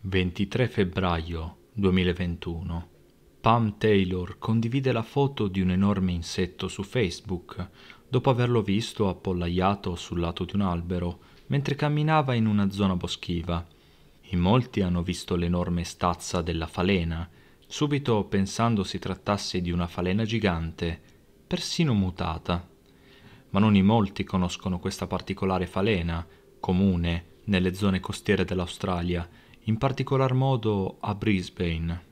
23 febbraio 2021 Pam Taylor condivide la foto di un enorme insetto su Facebook dopo averlo visto appollaiato sul lato di un albero mentre camminava in una zona boschiva. In molti hanno visto l'enorme stazza della falena, subito pensando si trattasse di una falena gigante, persino mutata. Ma non in molti conoscono questa particolare falena, comune nelle zone costiere dell'Australia, in particolar modo a Brisbane.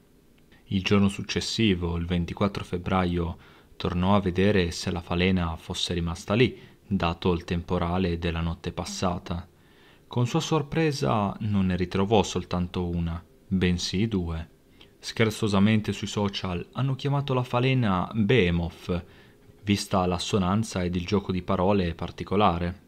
Il giorno successivo, il 24 febbraio, tornò a vedere se la falena fosse rimasta lì, dato il temporale della notte passata. Con sua sorpresa non ne ritrovò soltanto una, bensì due. Scherzosamente sui social hanno chiamato la falena Behemoth, vista l'assonanza ed il gioco di parole particolare.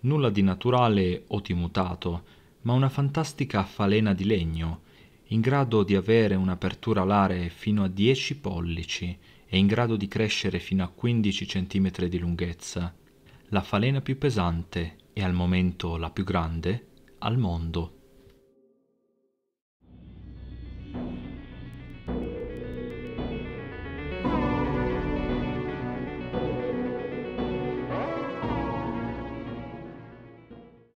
Nulla di naturale o di mutato, ma una fantastica falena di legno, in grado di avere un'apertura alare fino a 10 pollici e in grado di crescere fino a 15 cm di lunghezza, la falena più pesante e al momento la più grande al mondo.